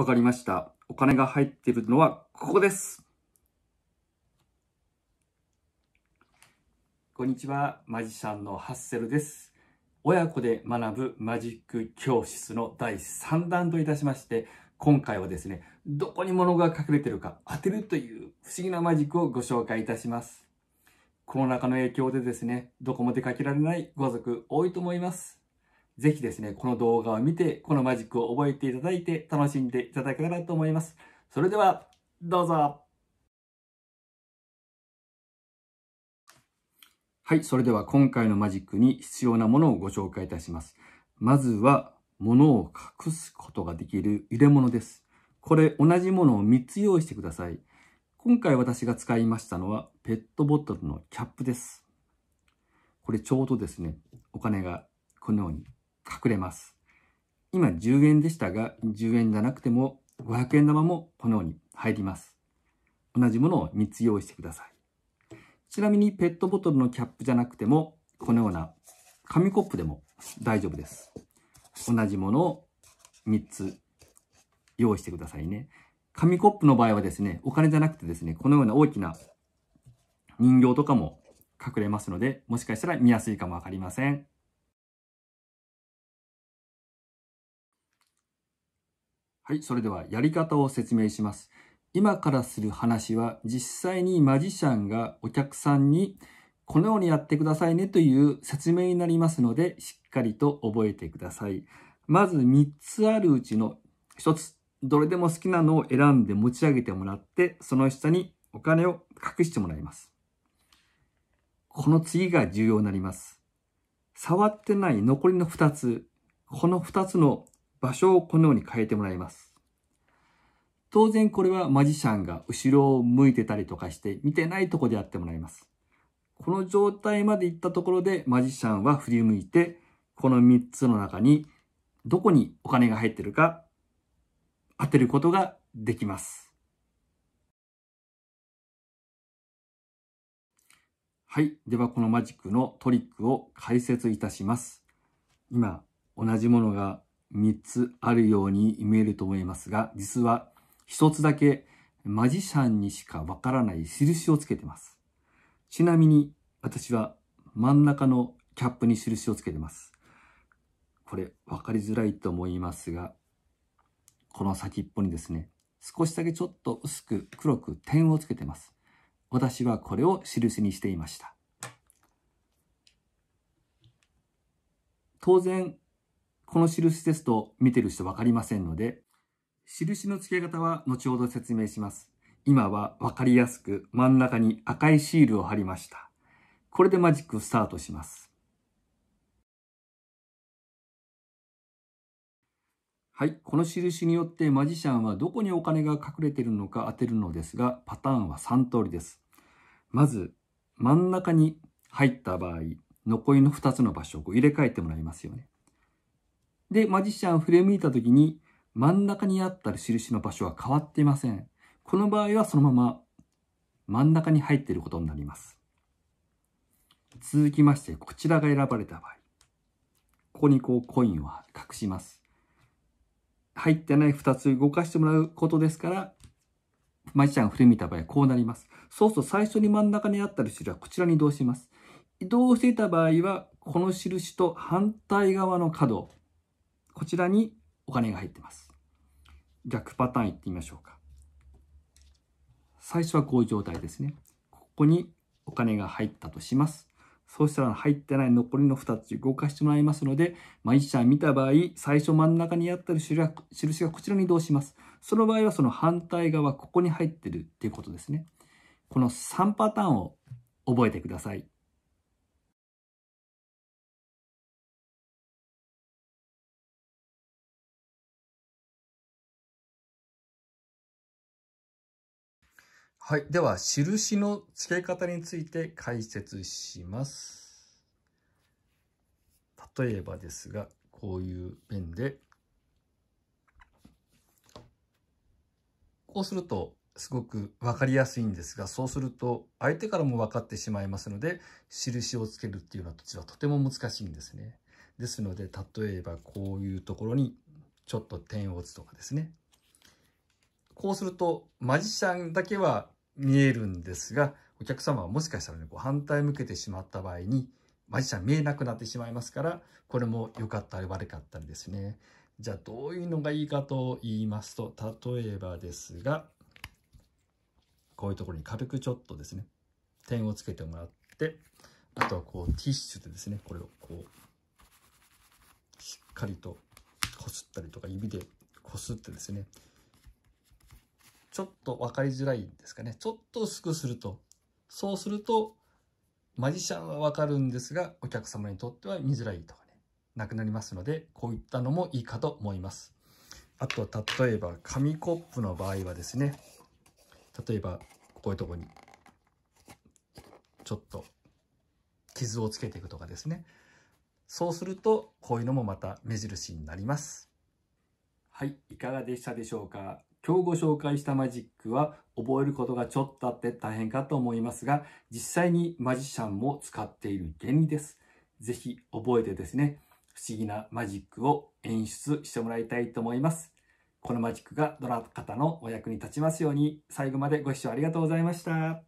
わかりました。お金が入っているのはここです。こんにちは。マジシャンのハッセルです。親子で学ぶマジック教室の第3弾といたしまして、今回はですね、どこに物が隠れてるか当てるという不思議なマジックをご紹介いたします。コロナ禍の影響でですね、どこも出かけられないご家族多いと思います。ぜひですね、この動画を見て、このマジックを覚えていただいて、楽しんでいただけたらと思います。それでは、どうぞはい、それでは今回のマジックに必要なものをご紹介いたします。まずは、物を隠すことができる入れ物です。これ、同じものを3つ用意してください。今回私が使いましたのは、ペットボトルのキャップです。これちょうどですね、お金がこのように隠れます。今10円でしたが、10円じゃなくても500円玉もこのように入ります。同じものを3つ用意してください。ちなみにペットボトルのキャップじゃなくても、このような紙コップでも大丈夫です。同じものを3つ用意してくださいね。紙コップの場合はですね、お金じゃなくてですね、このような大きな人形とかも隠れますので、もしかしたら見やすいかもわかりません。はい、それではやり方を説明します。今からする話は実際にマジシャンがお客さんにこのようにやってくださいねという説明になりますのでしっかりと覚えてください。まず3つあるうちの1つ、どれでも好きなのを選んで持ち上げてもらってその下にお金を隠してもらいます。この次が重要になります。触ってない残りの2つ、この2つの場所をこのように変えてもらいます。当然これはマジシャンが後ろを向いてたりとかして見てないとこでやってもらいます。この状態まで行ったところでマジシャンは振り向いてこの3つの中にどこにお金が入ってるか当てることができます。はい。ではこのマジックのトリックを解説いたします。今同じものが3つあるように見えると思いますが、実は1つだけマジシャンにしかわからない印をつけてます。ちなみに私は真ん中のキャップに印をつけてます。これ分かりづらいと思いますが、この先っぽにですね、少しだけちょっと薄く黒く点をつけてます。私はこれを印にしていました。当然、この印ですと見てる人分かりませんので、印の付け方は後ほど説明します。今は分かりやすく真ん中に赤いシールを貼りました。これでマジックスタートします。はい、この印によってマジシャンはどこにお金が隠れているのか当てるのですが、パターンは3通りです。まず、真ん中に入った場合、残りの2つの場所を入れ替えてもらいますよね。で、マジシャン振り向いた時に、真ん中にあった印の場所は変わっていません。この場合はそのまま真ん中に入っていることになります。続きまして、こちらが選ばれた場合。ここにこうコインを隠します。入ってない2つ動かしてもらうことですから、マジシャン振り向いた場合はこうなります。そうすると最初に真ん中にあった印はこちらに移動します。移動していた場合は、この印と反対側の角、こちらにお金が入ってます。逆パターンいってみましょうか。最初はこういう状態ですね。ここにお金が入ったとします。そうしたら入ってない残りの2つ動かしてもらいますので、まあ、1ちゃん見た場合、最初真ん中にあった印がこちらに移動します。その場合はその反対側、ここに入ってるっていうことですね。この3パターンを覚えてください。はい。では、印の付け方について解説します。例えばですが、こういうペンで、こうするとすごく分かりやすいんですが、そうすると相手からも分かってしまいますので、印をつけるっていうのはとても難しいんですね。ですので、例えばこういうところにちょっと点を打つとかですね。こうすると、マジシャンだけは見えるんですが、お客様はもしかしたらね、こう反対向けてしまった場合に、マジシャン見えなくなってしまいますから、これも良かったり悪かったりですね。じゃあ、どういうのがいいかと言いますと、例えばですが、こういうところに軽くちょっとですね、点をつけてもらって、あとはこうティッシュでですね、これをこう、しっかりとこすったりとか、指でこすってですね、ちょっと分かりづらいんですかね。ちょっと薄くすると。そうすると、マジシャンは分かるんですが、お客様にとっては見づらいとかね、なくなりますので、こういったのもいいかと思います。あと、例えば、紙コップの場合はですね、例えば、こういうとこに、ちょっと、傷をつけていくとかですね。そうすると、こういうのもまた目印になります。はい、いかがでしたでしょうか今日ご紹介したマジックは覚えることがちょっとあって大変かと思いますが、実際にマジシャンも使っている原理です。ぜひ覚えてですね、不思議なマジックを演出してもらいたいと思います。このマジックがどなたのお役に立ちますように、最後までご視聴ありがとうございました。